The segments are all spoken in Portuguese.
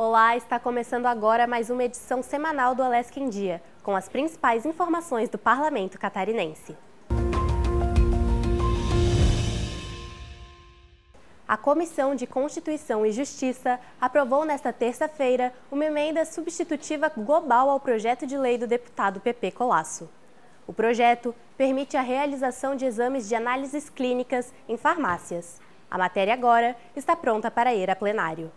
Olá, está começando agora mais uma edição semanal do Alesc em Dia, com as principais informações do parlamento catarinense. A Comissão de Constituição e Justiça aprovou nesta terça-feira uma emenda substitutiva global ao projeto de lei do deputado PP Colasso. O projeto permite a realização de exames de análises clínicas em farmácias. A matéria agora está pronta para ir a plenário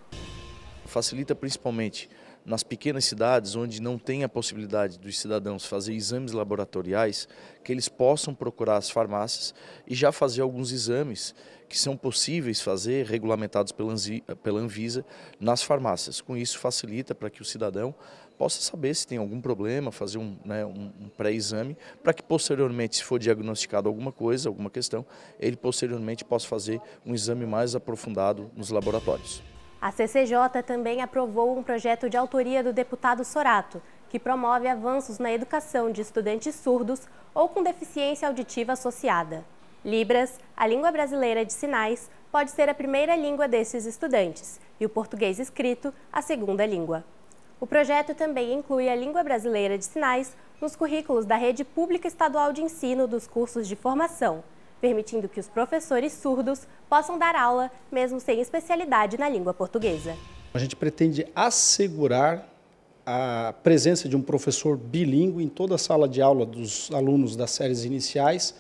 facilita principalmente nas pequenas cidades onde não tem a possibilidade dos cidadãos fazer exames laboratoriais, que eles possam procurar as farmácias e já fazer alguns exames que são possíveis fazer, regulamentados pela Anvisa, nas farmácias. Com isso, facilita para que o cidadão possa saber se tem algum problema, fazer um, né, um pré-exame, para que posteriormente, se for diagnosticado alguma coisa, alguma questão, ele posteriormente possa fazer um exame mais aprofundado nos laboratórios. A CCJ também aprovou um projeto de autoria do deputado Sorato, que promove avanços na educação de estudantes surdos ou com deficiência auditiva associada. Libras, a língua brasileira de sinais, pode ser a primeira língua desses estudantes e o português escrito, a segunda língua. O projeto também inclui a língua brasileira de sinais nos currículos da rede pública estadual de ensino dos cursos de formação, permitindo que os professores surdos possam dar aula, mesmo sem especialidade na língua portuguesa. A gente pretende assegurar a presença de um professor bilíngue em toda a sala de aula dos alunos das séries iniciais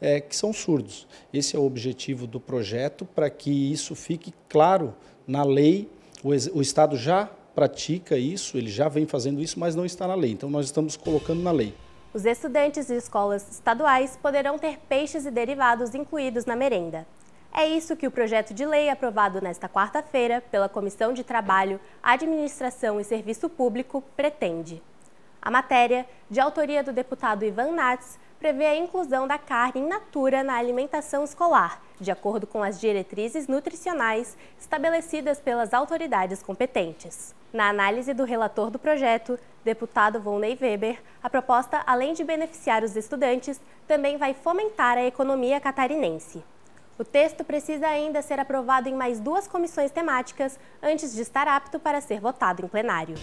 é, que são surdos. Esse é o objetivo do projeto, para que isso fique claro na lei. O, o Estado já pratica isso, ele já vem fazendo isso, mas não está na lei. Então, nós estamos colocando na lei. Os estudantes de escolas estaduais poderão ter peixes e derivados incluídos na merenda. É isso que o projeto de lei aprovado nesta quarta-feira pela Comissão de Trabalho, Administração e Serviço Público pretende. A matéria, de autoria do deputado Ivan Nats, prevê a inclusão da carne in natura na alimentação escolar, de acordo com as diretrizes nutricionais estabelecidas pelas autoridades competentes. Na análise do relator do projeto, deputado Volney Weber, a proposta, além de beneficiar os estudantes, também vai fomentar a economia catarinense. O texto precisa ainda ser aprovado em mais duas comissões temáticas antes de estar apto para ser votado em plenário.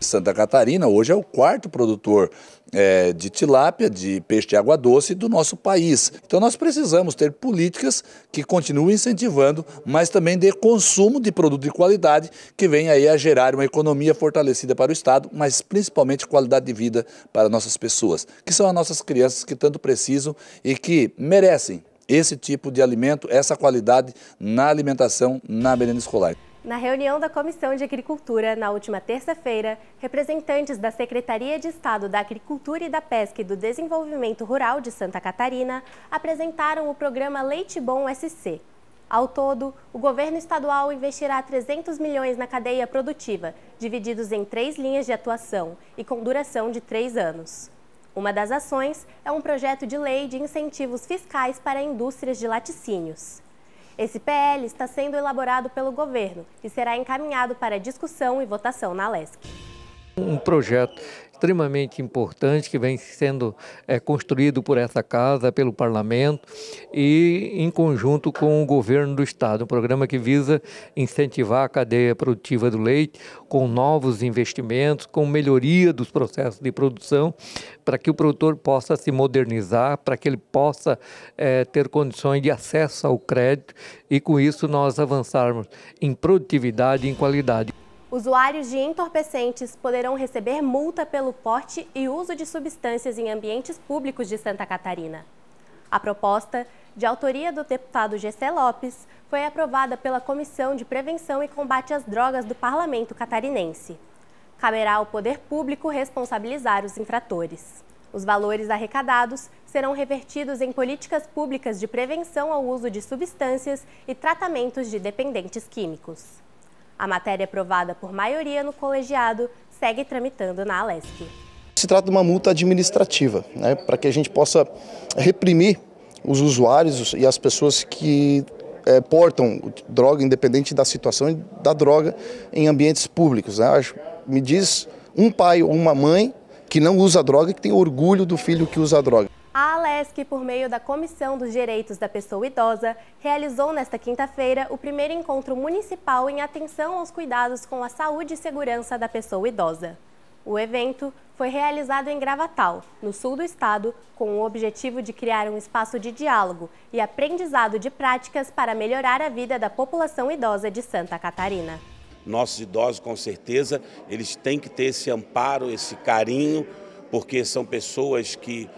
Santa Catarina hoje é o quarto produtor é, de tilápia, de peixe de água doce do nosso país. Então nós precisamos ter políticas que continuem incentivando, mas também de consumo de produto de qualidade que venha aí a gerar uma economia fortalecida para o Estado, mas principalmente qualidade de vida para nossas pessoas, que são as nossas crianças que tanto precisam e que merecem esse tipo de alimento, essa qualidade na alimentação, na merenda escolar. Na reunião da Comissão de Agricultura, na última terça-feira, representantes da Secretaria de Estado da Agricultura e da Pesca e do Desenvolvimento Rural de Santa Catarina apresentaram o programa Leite Bom SC. Ao todo, o governo estadual investirá 300 milhões na cadeia produtiva, divididos em três linhas de atuação e com duração de três anos. Uma das ações é um projeto de lei de incentivos fiscais para indústrias de laticínios. Esse PL está sendo elaborado pelo governo e será encaminhado para discussão e votação na LESC. Um projeto extremamente importante que vem sendo é, construído por essa casa, pelo parlamento e em conjunto com o governo do estado. Um programa que visa incentivar a cadeia produtiva do leite com novos investimentos, com melhoria dos processos de produção, para que o produtor possa se modernizar, para que ele possa é, ter condições de acesso ao crédito e com isso nós avançarmos em produtividade e em qualidade. Usuários de entorpecentes poderão receber multa pelo porte e uso de substâncias em ambientes públicos de Santa Catarina. A proposta, de autoria do deputado Gessé Lopes, foi aprovada pela Comissão de Prevenção e Combate às Drogas do Parlamento Catarinense. Caberá ao poder público responsabilizar os infratores. Os valores arrecadados serão revertidos em políticas públicas de prevenção ao uso de substâncias e tratamentos de dependentes químicos. A matéria aprovada por maioria no colegiado segue tramitando na Alesc. Se trata de uma multa administrativa, né, para que a gente possa reprimir os usuários e as pessoas que é, portam droga, independente da situação da droga, em ambientes públicos. Né? Me diz um pai ou uma mãe que não usa droga que tem orgulho do filho que usa droga. SESC, por meio da Comissão dos Direitos da Pessoa Idosa, realizou nesta quinta-feira o primeiro encontro municipal em atenção aos cuidados com a saúde e segurança da pessoa idosa. O evento foi realizado em Gravatal, no sul do estado, com o objetivo de criar um espaço de diálogo e aprendizado de práticas para melhorar a vida da população idosa de Santa Catarina. Nossos idosos, com certeza, eles têm que ter esse amparo, esse carinho, porque são pessoas que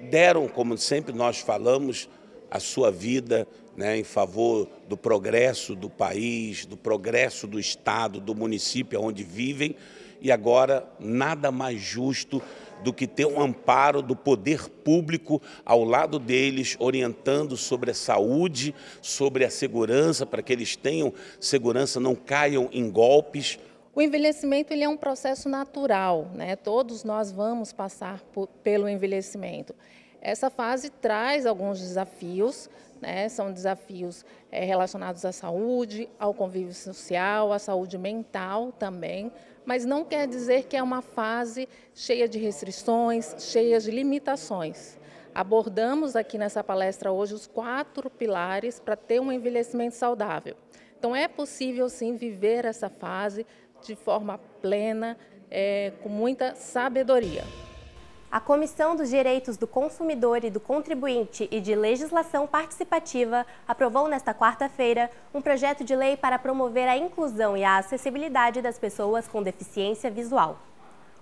deram, como sempre nós falamos, a sua vida né, em favor do progresso do país, do progresso do Estado, do município onde vivem. E agora, nada mais justo do que ter um amparo do poder público ao lado deles, orientando sobre a saúde, sobre a segurança, para que eles tenham segurança, não caiam em golpes. O envelhecimento ele é um processo natural, né? todos nós vamos passar por, pelo envelhecimento. Essa fase traz alguns desafios, né? são desafios é, relacionados à saúde, ao convívio social, à saúde mental também, mas não quer dizer que é uma fase cheia de restrições, cheia de limitações. Abordamos aqui nessa palestra hoje os quatro pilares para ter um envelhecimento saudável. Então, é possível sim viver essa fase de forma plena, é, com muita sabedoria. A Comissão dos Direitos do Consumidor e do Contribuinte e de Legislação Participativa aprovou nesta quarta-feira um projeto de lei para promover a inclusão e a acessibilidade das pessoas com deficiência visual.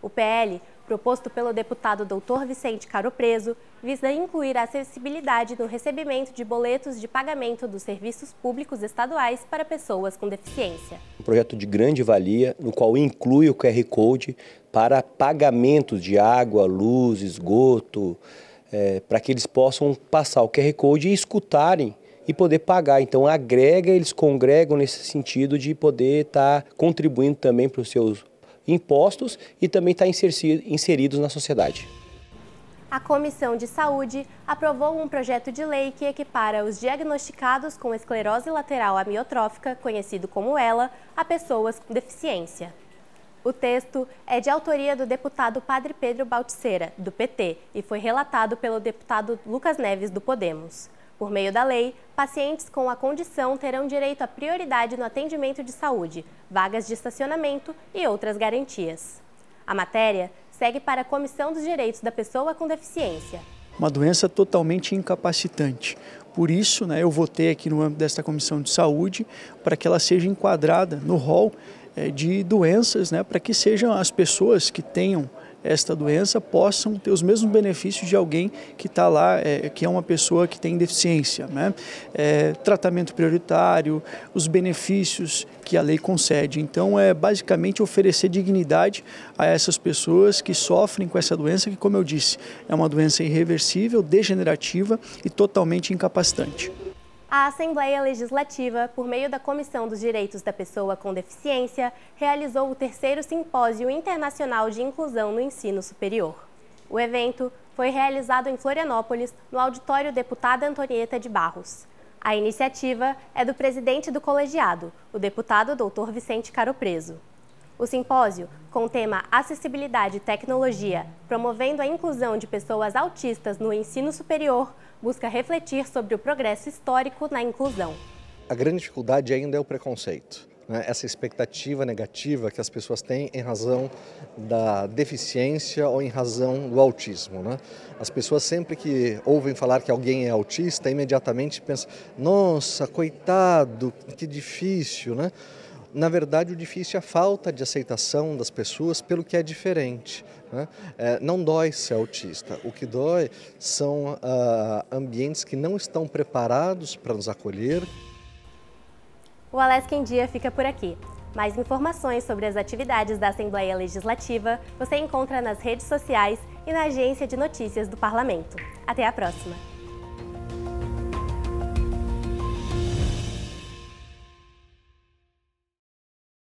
O PL proposto pelo deputado doutor Vicente Caro Preso, visa incluir a acessibilidade no recebimento de boletos de pagamento dos serviços públicos estaduais para pessoas com deficiência. Um projeto de grande valia, no qual inclui o QR Code para pagamentos de água, luz, esgoto, é, para que eles possam passar o QR Code e escutarem e poder pagar. Então agrega, eles congregam nesse sentido de poder estar tá contribuindo também para os seus impostos e também está inseridos na sociedade. A Comissão de Saúde aprovou um projeto de lei que equipara os diagnosticados com esclerose lateral amiotrófica, conhecido como ELA, a pessoas com deficiência. O texto é de autoria do deputado Padre Pedro Bauticeira, do PT, e foi relatado pelo deputado Lucas Neves, do Podemos. Por meio da lei, pacientes com a condição terão direito à prioridade no atendimento de saúde, vagas de estacionamento e outras garantias. A matéria segue para a Comissão dos Direitos da Pessoa com Deficiência. Uma doença totalmente incapacitante. Por isso, né, eu votei aqui no âmbito desta Comissão de Saúde para que ela seja enquadrada no rol eh, de doenças, né, para que sejam as pessoas que tenham esta doença possam ter os mesmos benefícios de alguém que está lá, é, que é uma pessoa que tem deficiência. Né? É, tratamento prioritário, os benefícios que a lei concede. Então, é basicamente oferecer dignidade a essas pessoas que sofrem com essa doença, que, como eu disse, é uma doença irreversível, degenerativa e totalmente incapacitante. A Assembleia Legislativa, por meio da Comissão dos Direitos da Pessoa com Deficiência, realizou o terceiro Simpósio Internacional de Inclusão no Ensino Superior. O evento foi realizado em Florianópolis, no auditório Deputada Antonieta de Barros. A iniciativa é do presidente do colegiado, o deputado Dr. Vicente Caro Preso. O simpósio, com o tema Acessibilidade e Tecnologia, promovendo a inclusão de pessoas autistas no ensino superior, busca refletir sobre o progresso histórico na inclusão. A grande dificuldade ainda é o preconceito. Né? Essa expectativa negativa que as pessoas têm em razão da deficiência ou em razão do autismo. Né? As pessoas sempre que ouvem falar que alguém é autista, imediatamente pensam, nossa, coitado, que difícil, né? na verdade, o difícil é a falta de aceitação das pessoas pelo que é diferente. Né? É, não dói ser autista. O que dói são uh, ambientes que não estão preparados para nos acolher. O Alesc em Dia fica por aqui. Mais informações sobre as atividades da Assembleia Legislativa você encontra nas redes sociais e na agência de notícias do Parlamento. Até a próxima!